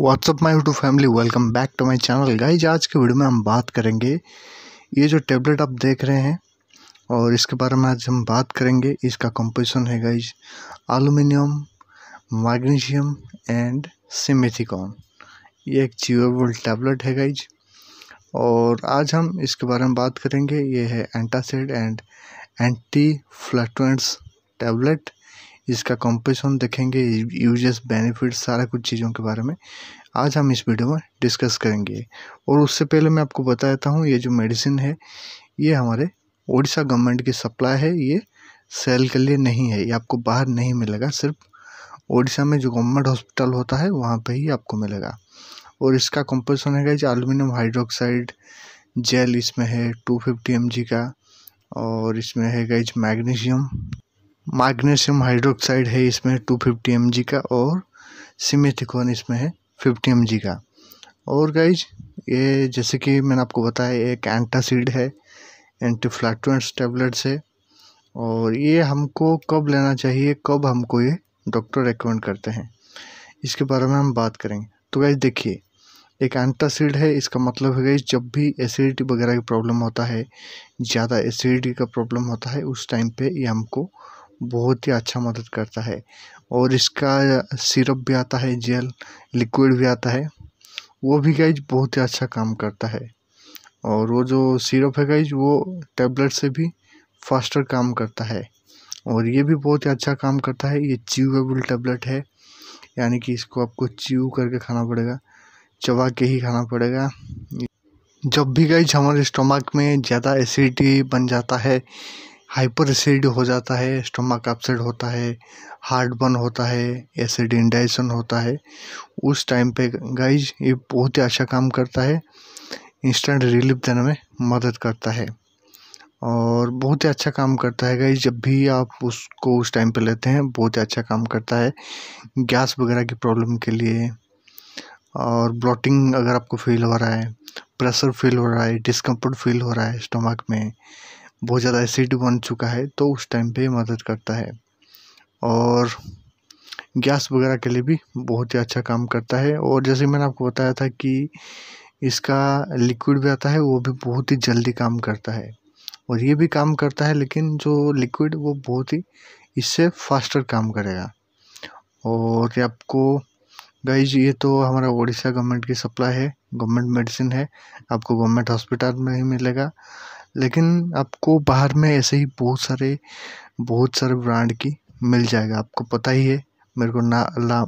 WhatsApp my YouTube family welcome back to my channel guys आज के video में हम बात करेंगे ये जो टेबलेट आप देख रहे हैं और इसके बारे में आज हम बात करेंगे इसका कंपोजिशन है guys aluminium magnesium and simethicone ये एक चिवेबल टैबलेट है गाइज और आज हम इसके बारे में बात करेंगे ये है antacid and anti flatulents tablet इसका कंपेशन देखेंगे यूजेस बेनिफिट सारा कुछ चीज़ों के बारे में आज हम इस वीडियो में डिस्कस करेंगे और उससे पहले मैं आपको बता देता हूँ ये जो मेडिसिन है ये हमारे ओडिशा गवर्नमेंट की सप्लाई है ये सेल के लिए नहीं है ये आपको बाहर नहीं मिलेगा सिर्फ ओडिशा में जो गवर्नमेंट हॉस्पिटल होता है वहाँ पर ही आपको मिलेगा और इसका कंपोजिशन है जो एलुमिनियम हाइड्रोक्साइड जेल इसमें है टू फिफ्टी एम का और इसमें है गाइज मैग्नीशियम मैग्नीशियम हाइड्रोक्साइड है इसमें टू फिफ्टी एम जी का और सिमेथिकोन इसमें है फिफ्टी एम जी का और गाइज ये जैसे कि मैंने आपको बताया एक एंटासीड है एंटीफ्लाटुएंट्स टेबलेट्स है और ये हमको कब लेना चाहिए कब हमको ये डॉक्टर रेकमेंड करते हैं इसके बारे में हम बात करेंगे तो गाइज देखिए एक एंटासीड है इसका मतलब है गाइज जब भी एसिडिटी वगैरह की प्रॉब्लम होता है ज़्यादा एसिडिटी का प्रॉब्लम होता है उस टाइम पे ये हमको बहुत ही अच्छा मदद करता है और इसका सिरप भी आता है जेल लिक्विड भी आता है वो भी गाइज बहुत ही अच्छा काम करता है और वो जो सिरप है गाइज वो टैबलेट से भी फास्टर काम करता है और ये भी बहुत ही अच्छा काम करता है ये च्यूएबल टेबलेट है यानी कि इसको आपको च्यू करके खाना पड़ेगा चबा के ही खाना पड़ेगा जब भी गाइज हमारे स्टोमक में ज़्यादा एसिडिटी बन जाता है हाइपर एसिड हो जाता है स्टमक अपसेट होता है हार्ट बर्न होता है एसिड इंडाइसन होता है उस टाइम पे गाइज ये बहुत ही अच्छा काम करता है इंस्टेंट रिलीफ देने में मदद करता है और बहुत ही अच्छा काम करता है गाइज जब भी आप उसको उस टाइम पे लेते हैं बहुत ही अच्छा काम करता है गैस वगैरह की प्रॉब्लम के लिए और ब्लॉटिंग अगर आपको फील हो रहा है प्रेशर फील हो रहा है डिस्कम्फर्ट फील हो रहा है स्टमक में बहुत ज़्यादा एसिड बन चुका है तो उस टाइम पे मदद करता है और गैस वगैरह के लिए भी बहुत ही अच्छा काम करता है और जैसे मैंने आपको बताया था कि इसका लिक्विड भी आता है वो भी बहुत ही जल्दी काम करता है और ये भी काम करता है लेकिन जो लिक्विड वो बहुत ही इससे फास्टर काम करेगा और ये आपको गाइज ये तो हमारा ओडिशा गवर्नमेंट की सप्लाई है गवर्नमेंट मेडिसिन है आपको गवर्नमेंट हॉस्पिटल में ही मिलेगा लेकिन आपको बाहर में ऐसे ही बहुत सारे बहुत सारे ब्रांड की मिल जाएगा आपको पता ही है मेरे को ना ला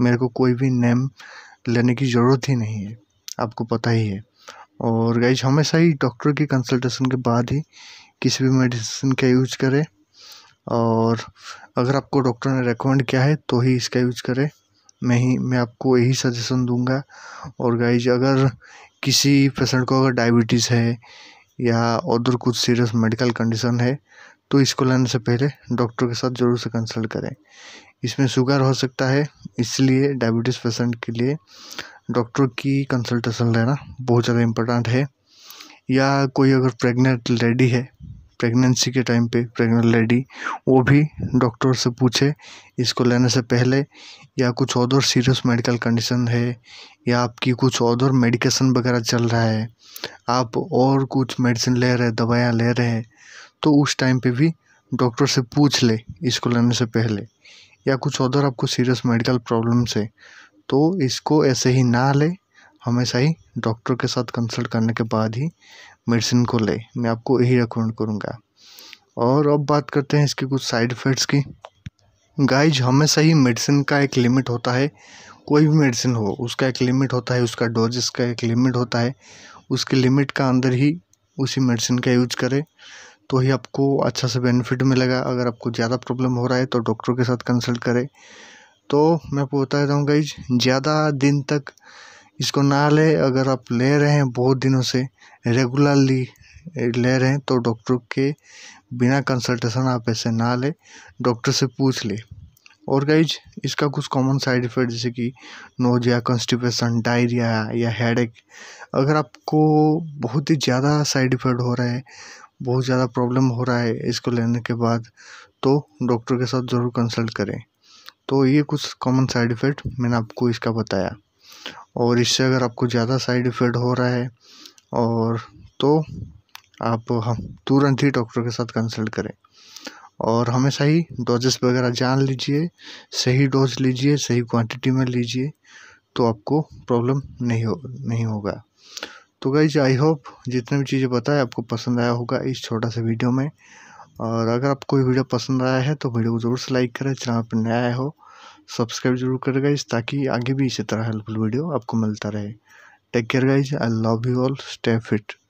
मेरे को कोई भी नेम लेने की ज़रूरत ही नहीं है आपको पता ही है और गाइज हमेशा ही डॉक्टर की कंसल्टेशन के बाद ही किसी भी मेडिसिन का यूज करें और अगर आपको डॉक्टर ने रेकमेंड किया है तो ही इसका यूज करें मैं ही मैं आपको यही सजेशन दूंगा और गाइज अगर किसी पेशेंट को अगर डायबिटीज़ है या और कुछ सीरियस मेडिकल कंडीशन है तो इसको लेने से पहले डॉक्टर के साथ ज़रूर से कंसल्ट करें इसमें शुगर हो सकता है इसलिए डायबिटीज़ पेशेंट के लिए डॉक्टर की कंसल्टेशन लेना बहुत ज़्यादा इम्पोर्टेंट है या कोई अगर प्रेग्नेंट लेडी है प्रेगनेंसी के टाइम पे प्रेग्नेंट लेडी वो भी डॉक्टर से पूछे इसको लेने से पहले या कुछ और सीरियस मेडिकल कंडीशन है या आपकी कुछ और मेडिकेशन वगैरह चल रहा है आप और कुछ मेडिसिन ले रहे दवाइयाँ ले रहे हैं तो उस टाइम पे भी डॉक्टर से पूछ ले इसको लेने से पहले या कुछ और आपको सीरियस मेडिकल प्रॉब्लम्स है तो इसको ऐसे ही ना ले हमेशा ही डॉक्टर के साथ कंसल्ट करने के बाद ही मेडिसिन को ले मैं आपको यही रिकमेंड करूँगा और अब बात करते हैं इसके कुछ साइड इफ़ेक्ट्स की गाइज हमेशा ही मेडिसिन का एक लिमिट होता है कोई भी मेडिसिन हो उसका एक लिमिट होता है उसका डोजेस का एक लिमिट होता है उसके लिमिट का अंदर ही उसी मेडिसिन का यूज करें तो ही आपको अच्छा से बेनिफिट मिलेगा अगर आपको ज़्यादा प्रॉब्लम हो रहा है तो डॉक्टर के साथ कंसल्ट करें तो मैं आपको बता देता हूँ गाइज ज़्यादा दिन तक इसको ना ले अगर आप ले रहे हैं बहुत दिनों से रेगुलरली ले रहे हैं तो डॉक्टर के बिना कंसल्टेशन आप ऐसे ना ले डॉक्टर से पूछ ले और गाइज इसका कुछ कॉमन साइड इफ़ेक्ट जैसे कि नोजिया कंस्टिपेशन डायरिया या हेडेक अगर आपको बहुत ही ज़्यादा साइड इफ़ेक्ट हो रहा है बहुत ज़्यादा प्रॉब्लम हो रहा है इसको लेने के बाद तो डॉक्टर के साथ ज़रूर कंसल्ट करें तो ये कुछ कॉमन साइड इफ़ेक्ट मैंने आपको इसका बताया और इससे अगर आपको ज़्यादा साइड इफ़ेक्ट हो रहा है और तो आप हम तुरंत ही डॉक्टर के साथ कंसल्ट करें और हमेशा ही डोजेस वगैरह जान लीजिए सही डोज लीजिए सही क्वांटिटी में लीजिए तो आपको प्रॉब्लम नहीं हो नहीं होगा तो गाइज आई होप जितने भी चीज़ें बताए आपको पसंद आया होगा इस छोटा सा वीडियो में और अगर आपको ये वीडियो पसंद आया है तो वीडियो को ज़रूर से लाइक करें चैनल पर नया आया हो सब्सक्राइब जरूर कर गाइज ताकि आगे भी इसी तरह हेल्पफुल वीडियो आपको मिलता रहे take care guys I love you all stay fit